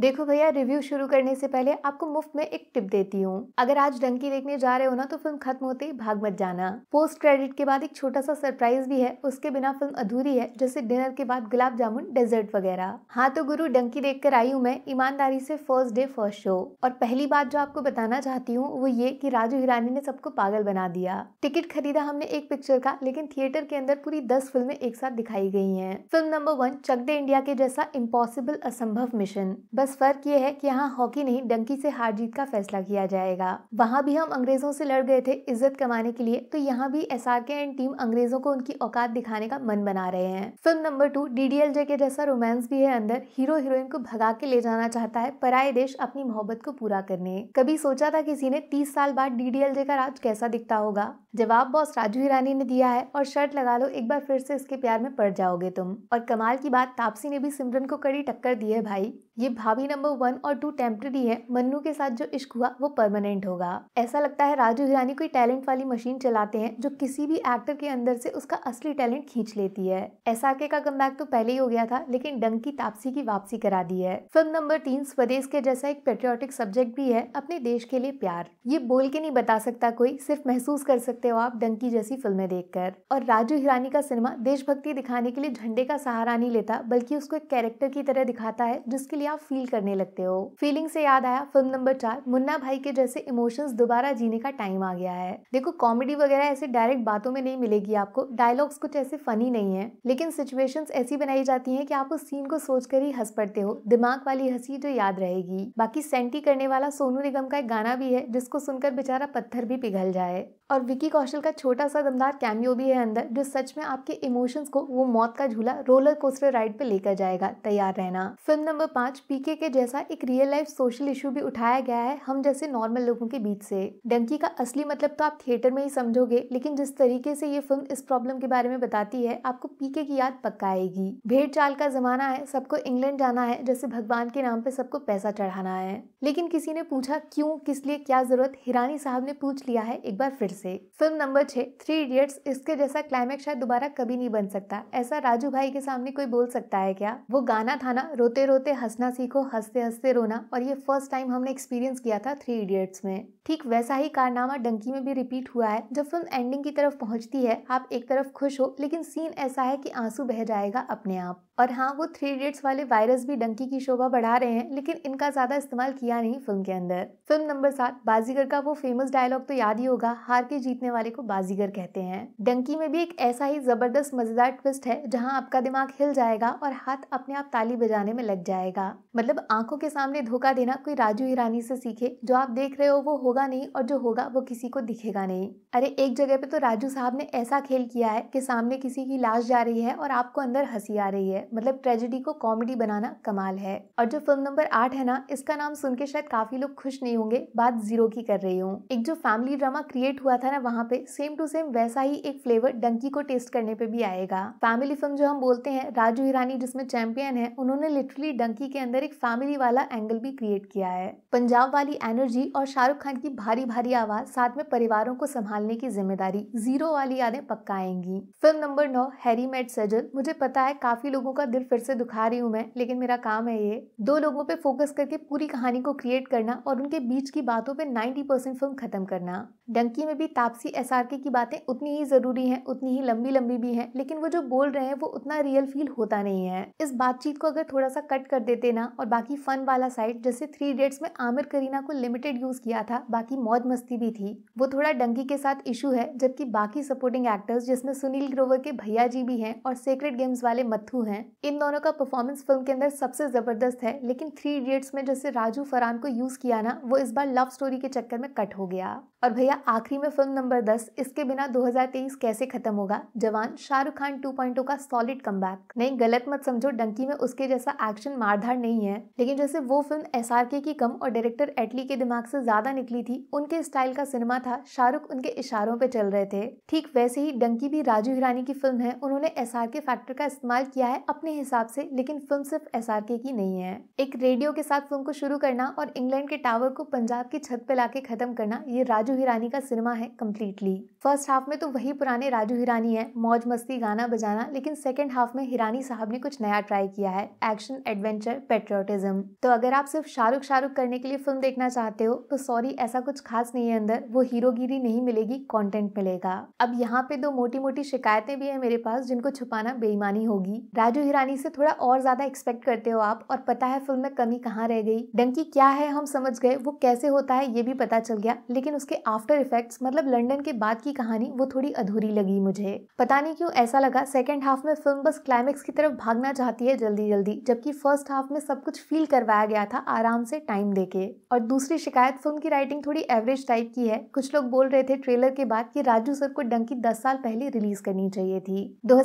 देखो भैया रिव्यू शुरू करने से पहले आपको मुफ्त में एक टिप देती हूँ अगर आज डंकी देखने जा रहे हो ना तो फिल्म खत्म होते ही भाग मत जाना पोस्ट क्रेडिट के बाद एक छोटा सा सरप्राइज भी है उसके बिना फिल्म अधूरी है जैसे डिनर के बाद गुलाब जामुन डेजर्ट वगैरह हाँ तो गुरु डंकी देख कर आई हूँ मैं ईमानदारी से फर्स्ट डे फर्स्ट शो और पहली बात जो आपको बताना चाहती हूँ वो ये की राजू हिरानी ने सबको पागल बना दिया टिकट खरीदा हमने एक पिक्चर का लेकिन थिएटर के अंदर पूरी दस फिल्में एक साथ दिखाई गई है film number one Chak De India के जैसा इम्पॉसिबल असंभव मिशन बस फर्क ये है कि यहाँ हॉकी नहीं डंकी से हार जीत का फैसला किया जाएगा वहाँ भी हम अंग्रेजों से लड़ गए थे इज्जत कमाने के लिए तो यहाँ भी एस एंड टीम अंग्रेजों को उनकी औकात दिखाने का मन बना रहे हैं film number two D D L J के जैसा रोमांस भी है अंदर हीरो हीरोइन को भगा के ले जाना चाहता है पराए देश अपनी मोहब्बत को पूरा करने कभी सोचा था किसी ने तीस साल बाद डी डी एल जे का राज कैसा दिखता होगा जवाब बॉस राजू हिरानी ने दिया है और शर्ट लगा लो एक बार फिर से इसके प्यार में पड़ जाओगे तुम और कमाल की बात तापसी ने भी सिमरन को कड़ी टक्कर दी है भाई ये भाभी नंबर वन और टू टेम्प्रेरी है मन्नू के साथ जो इश्क हुआ वो परमानेंट होगा ऐसा लगता है राजू हिरानी कोई टैलेंट वाली मशीन चलाते हैं जो किसी भी एक्टर के अंदर से उसका असली टैलेंट खींच लेती है एस के का कम तो पहले ही हो गया था लेकिन डंग की तापसी की वापसी करा दी है फिल्म नंबर तीन स्वदेश के जैसा एक पेट्रियोटिक सब्जेक्ट भी है अपने देश के लिए प्यार ये बोल के नहीं बता सकता कोई सिर्फ महसूस कर सकता सकते हो आप डंकी जैसी फिल्में देखकर और राजू हिरानी का सिनेमा देशभक्ति दिखाने के लिए झंडे का सहारा नहीं लेता बल्कि उसको एक कैरेक्टर की तरह दिखाता है जिसके लिए आप फील करने लगते हो फीलिंग से याद आया फिल्म नंबर चार मुन्ना भाई के जैसे इमोशंस दोबारा जीने का टाइम आ गया है देखो कॉमेडी वगैरह ऐसे डायरेक्ट बातों में नहीं मिलेगी आपको डायलॉग्स कुछ ऐसे फनी नहीं है लेकिन सिचुएशंस ऐसी बनाई जाती है कि आप उस सीन को सोचकर ही हंस पड़ते हो दिमाग वाली हंसी जो याद रहेगी बाकी सेंटी करने वाला सोनू निगम का एक गाना भी है जिसको सुनकर बेचारा पत्थर भी पिघल जाए और विकी कौशल का छोटा सा दमदार कैमियो भी है अंदर जो सच में आपके इमोशंस को वो मौत का झूला रोलर कोस्टर राइड पे लेकर जाएगा तैयार रहना फिल्म नंबर पाँच पीके के जैसा एक रियल लाइफ सोशल इशू भी उठाया गया है हम जैसे नॉर्मल लोगों के बीच से डंकी का असली मतलब तो आप थिएटर में ही समझोगे लेकिन जिस तरीके से ये फिल्म इस प्रॉब्लम के बारे में बताती है आपको पीके की याद पक्का आएगी भेड़ चाल का जमाना है सबको इंग्लैंड जाना है जैसे भगवान के नाम पे सबको पैसा चढ़ाना है लेकिन किसी ने पूछा क्यों किस लिए क्या जरूरत हिरानी साहब ने पूछ लिया है एक बार फिर से से फिल्म नंबर छह थ्री इडियट्स इसके जैसा क्लाइमेक्स शायद दोबारा कभी नहीं बन सकता ऐसा राजू भाई के सामने कोई बोल सकता है क्या वो गाना था ना रोते रोते हंसना सीखो हंसते हंसते रोना और ये फर्स्ट टाइम हमने एक्सपीरियंस किया था थ्री इडियट्स में ठीक वैसा ही कारनामा डंकी में भी रिपीट हुआ है जब फिल्म एंडिंग की तरफ पहुंचती है आप एक तरफ खुश हो लेकिन सीन ऐसा है कि आंसू बह जाएगा अपने आप और हाँ वो थ्री इडियट्स वाले वायरस भी डंकी की शोभा बढ़ा रहे हैं लेकिन इनका ज़्यादा इस्तेमाल किया नहीं फिल्म के अंदर फिल्म नंबर सात बाजीगर का वो फेमस डायलॉग तो याद ही होगा हार के जीतने वाले को बाजीगर कहते हैं डंकी में भी एक ऐसा ही जबरदस्त मजेदार ट्विस्ट है जहाँ आपका दिमाग हिल जाएगा और हाथ अपने आप ताली बजाने में लग जाएगा मतलब आंखों के सामने धोखा देना कोई राजू हिरानी से सीखे जो आप देख रहे हो वो होगा नहीं और जो होगा वो किसी को दिखेगा नहीं अरे एक जगह पे तो राजू साहब ने ऐसा खेल किया है कि सामने किसी की लाश जा रही है और आपको अंदर हंसी आ रही है मतलब ट्रेजेडी को कॉमेडी बनाना कमाल है और जो फिल्म नंबर आठ है ना इसका नाम सुन के शायद काफी लोग खुश नहीं होंगे बात जीरो की कर रही हूँ एक जो फैमिली ड्रामा क्रिएट हुआ था ना वहाँ पे सेम टू सेम वैसा ही एक फ्लेवर डंकी को टेस्ट करने पे भी आएगा फैमिली फिल्म जो हम बोलते हैं राजू हिरानी जिसमें चैंपियन है उन्होंने लिटरली डंकी के अंदर एक फैमिली वाला एंगल भी क्रिएट किया है पंजाब वाली एनर्जी और शाहरुख खान की भारी भारी आवाज साथ में परिवारों को संभालने की जिम्मेदारी जीरो वाली यादें पक्का आएंगी फिल्म नंबर नौ हैरी मेट सजल मुझे पता है काफी लोगों का दिल फिर से दुखा रही हूँ मैं लेकिन मेरा काम है ये दो लोगों पे फोकस करके पूरी कहानी को क्रिएट करना और उनके बीच की बातों पे 90 परसेंट फिल्म खत्म करना डंकी में भी तापसी एस की बातें उतनी ही जरूरी हैं उतनी ही लंबी लंबी भी हैं लेकिन वो जो बोल रहे हैं वो उतना रियल फील होता नहीं है इस बातचीत को अगर थोड़ा सा कट कर देते ना और बाकी फन वाला साइड जैसे थ्री डेट्स में आमिर करीना को लिमिटेड यूज किया था बाकी मौज मस्ती भी थी वो थोड़ा डंकी के साथ इशू है जबकि बाकी सपोर्टिंग एक्टर्स जिसमें सुनील ग्रोवर के भैया जी भी हैं और सेक्रेट गेम्स वाले मत्थू हैं हैं इन दोनों का परफॉर्मेंस फिल्म के अंदर सबसे ज़बरदस्त है लेकिन थ्री इडियट्स में जैसे राजू फरान को यूज़ किया ना वो इस बार लव स्टोरी के चक्कर में कट हो गया और भैया आखिरी में फिल्म नंबर दस इसके बिना 2023 कैसे खत्म होगा जवान शाहरुख खान पॉइंट oh का सॉलिड कम नहीं गलत मत समझो डंकी में उसके जैसा एक्शन मारधार नहीं है लेकिन जैसे वो फिल्म एस की कम और डायरेक्टर एटली के दिमाग से ज्यादा निकली थी उनके स्टाइल का सिनेमा था शाहरुख उनके इशारों पे चल रहे थे ठीक वैसे ही डंकी भी राजू हिरानी की फिल्म है उन्होंने एस के फैक्टर का इस्तेमाल किया है अपने हिसाब से लेकिन फिल्म सिर्फ एस की नहीं है एक रेडियो के साथ फिल्म को शुरू करना और इंग्लैंड के टावर को पंजाब की छत पे लाके खत्म करना ये राजू राजू हिरानी का सिनेमा है कम्प्लीटली फर्स्ट हाफ में तो वही पुराने राजू हिरानी है मौज मस्ती गाना बजाना लेकिन सेकेंड हाफ में हिरानी साहब ने कुछ नया ट्राई किया है एक्शन एडवेंचर पेट्रियोटिज्म तो अगर आप सिर्फ शाहरुख शाहरुख करने के लिए फिल्म देखना चाहते हो तो सॉरी ऐसा कुछ खास नहीं है अंदर वो हीरोगिरी नहीं मिलेगी कॉन्टेंट मिलेगा अब यहाँ पे दो मोटी मोटी शिकायतें भी है मेरे पास जिनको छुपाना बेईमानी होगी राजू हिरानी से थोड़ा और ज्यादा एक्सपेक्ट करते हो आप और पता है फिल्म में कमी कहाँ रह गई डंकी क्या है हम समझ गए वो कैसे होता है ये भी पता चल गया लेकिन उसके आफ्टर इफेक्ट्स मतलब लंदन के बाद की कहानी वो थोड़ी अधूरी लगी मुझे पता नहीं क्यों ऐसा लगा सेकेंड हाफ में फिल्म बस क्लाइमेक्स की तरफ भागना चाहती है जल्दी जल्दी जबकि फर्स्ट हाफ में सब कुछ फील करवाया गया था आराम से टाइम देके और दूसरी शिकायत फिल्म की राइटिंग थोड़ी एवरेज टाइप की है कुछ लोग बोल रहे थे ट्रेलर के बाद की राजू सर को डंकी दस साल पहले रिलीज करनी चाहिए थी दो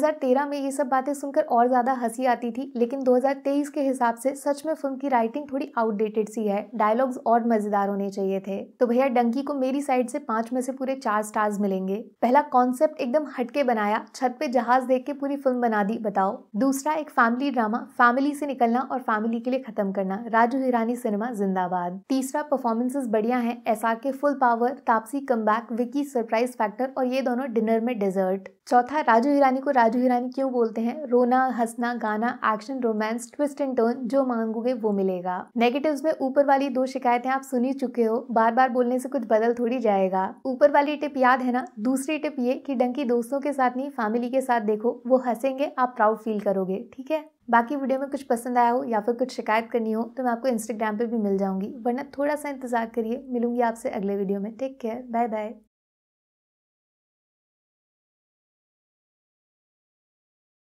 में ये सब बातें सुनकर और ज्यादा हंसी आती थी लेकिन दो के हिसाब से सच में फिल्म की राइटिंग थोड़ी आउटडेटेड सी है डायलॉग्स और मजेदार होने चाहिए थे तो भैया डंकी को मेरी सभी साइड से पांच में से पूरे चार स्टार्स मिलेंगे पहला कॉन्सेप्ट एकदम हटके बनाया छत पे जहाज देख के पूरी फिल्म बना दी बताओ दूसरा एक फैमिली ड्रामा फैमिली से निकलना और फैमिली के लिए खत्म करना राजू हिरानी सिनेमा जिंदाबाद तीसरा परफॉर्मेंसेस बढ़िया है एस के फुल पावर तापसी कम विकी सरप्राइज फैक्टर और ये दोनों डिनर में डेजर्ट चौथा राजू हिरानी को राजू हिरानी क्यों बोलते हैं रोना हंसना गाना action romance twist and turn जो मांगोगे वो मिलेगा नेगेटिव्स में ऊपर वाली दो शिकायतें आप सुनी चुके हो बार बार बोलने से कुछ बदल थोड़ी उड़ ही जाएगा ऊपर वाली टिप याद है ना दूसरी टिप ये कि डंकी दोस्तों के साथ नहीं फैमिली के साथ देखो वो हंसेंगे आप प्राउड फील करोगे ठीक है बाकी वीडियो में कुछ पसंद आया हो या फिर कुछ शिकायत करनी हो तो मैं आपको इंस्टाग्राम पे भी मिल जाऊंगी वरना थोड़ा सा इंतजार करिए मिलूंगी आपसे अगले वीडियो में टेक केयर बाय बाय